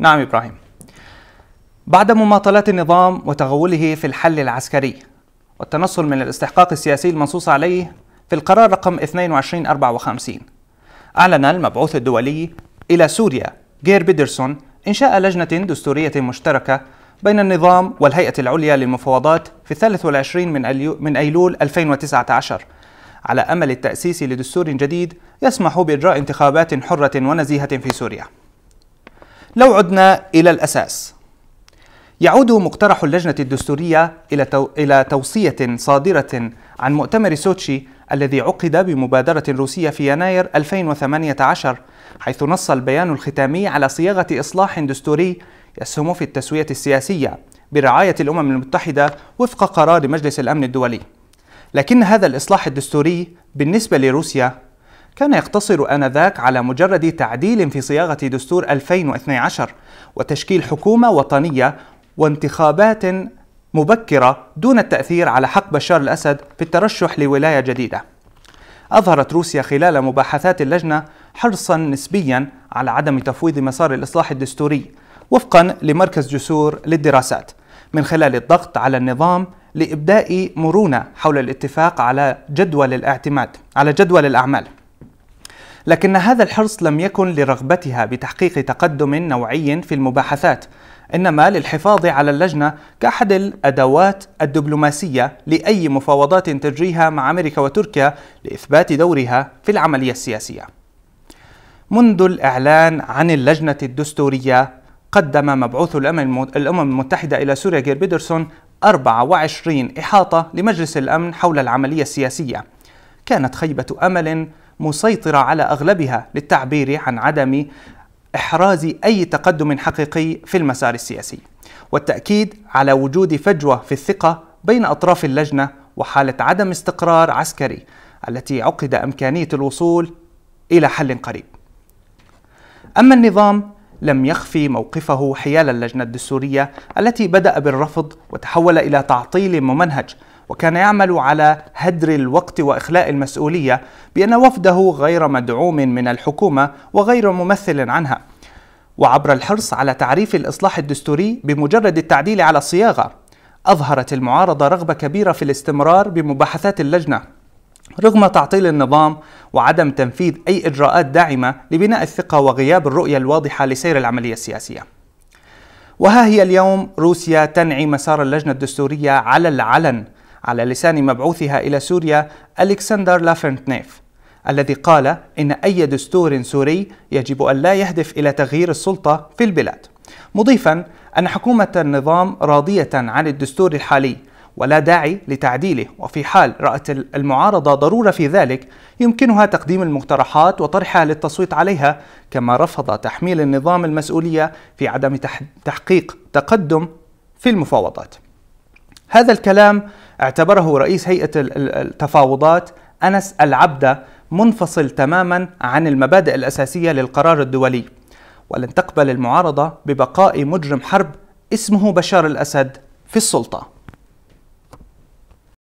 نعم إبراهيم بعد مماطلات النظام وتغوله في الحل العسكري والتنصل من الاستحقاق السياسي المنصوص عليه في القرار رقم 2254 أعلن المبعوث الدولي إلى سوريا جير بيدرسون إنشاء لجنة دستورية مشتركة بين النظام والهيئة العليا للمفاوضات في 23 من أيلول 2019 على أمل التأسيس لدستور جديد يسمح بإجراء انتخابات حرة ونزيهة في سوريا لو عدنا إلى الأساس يعود مقترح اللجنة الدستورية إلى تو... إلى توصية صادرة عن مؤتمر سوتشي الذي عقد بمبادرة روسية في يناير 2018 حيث نص البيان الختامي على صياغة إصلاح دستوري يسهم في التسوية السياسية برعاية الأمم المتحدة وفق قرار مجلس الأمن الدولي. لكن هذا الإصلاح الدستوري بالنسبة لروسيا كان يقتصر آنذاك على مجرد تعديل في صياغة دستور 2012 وتشكيل حكومة وطنية وانتخابات مبكرة دون التأثير على حق بشار الأسد في الترشح لولاية جديدة. أظهرت روسيا خلال مباحثات اللجنة حرصا نسبيا على عدم تفويض مسار الإصلاح الدستوري وفقا لمركز جسور للدراسات من خلال الضغط على النظام لإبداء مرونة حول الاتفاق على جدول الاعتماد على جدول الأعمال. لكن هذا الحرص لم يكن لرغبتها بتحقيق تقدم نوعي في المباحثات انما للحفاظ على اللجنه كاحد الادوات الدبلوماسيه لاي مفاوضات تجريها مع امريكا وتركيا لاثبات دورها في العمليه السياسيه. منذ الاعلان عن اللجنه الدستوريه قدم مبعوث الامم المتحده الى سوريا جير بيدرسون 24 احاطه لمجلس الامن حول العمليه السياسيه. كانت خيبه امل مسيطرة على أغلبها للتعبير عن عدم إحراز أي تقدم حقيقي في المسار السياسي والتأكيد على وجود فجوة في الثقة بين أطراف اللجنة وحالة عدم استقرار عسكري التي عقد إمكانية الوصول إلى حل قريب أما النظام لم يخفي موقفه حيال اللجنة الدستورية التي بدأ بالرفض وتحول إلى تعطيل ممنهج وكان يعمل على هدر الوقت واخلاء المسؤوليه بان وفده غير مدعوم من الحكومه وغير ممثل عنها وعبر الحرص على تعريف الاصلاح الدستوري بمجرد التعديل على الصياغه اظهرت المعارضه رغبه كبيره في الاستمرار بمباحثات اللجنه رغم تعطيل النظام وعدم تنفيذ اي اجراءات داعمه لبناء الثقه وغياب الرؤيه الواضحه لسير العمليه السياسيه وها هي اليوم روسيا تنعي مسار اللجنة الدستورية على العلن على لسان مبعوثها إلى سوريا ألكسندر لافرنتنيف الذي قال إن أي دستور سوري يجب أن لا يهدف إلى تغيير السلطة في البلاد مضيفا أن حكومة النظام راضية عن الدستور الحالي ولا داعي لتعديله وفي حال رأت المعارضة ضرورة في ذلك يمكنها تقديم المقترحات وطرحها للتصويت عليها كما رفض تحميل النظام المسؤولية في عدم تحقيق تقدم في المفاوضات هذا الكلام اعتبره رئيس هيئة التفاوضات أنس العبدة منفصل تماما عن المبادئ الأساسية للقرار الدولي ولن تقبل المعارضة ببقاء مجرم حرب اسمه بشار الأسد في السلطة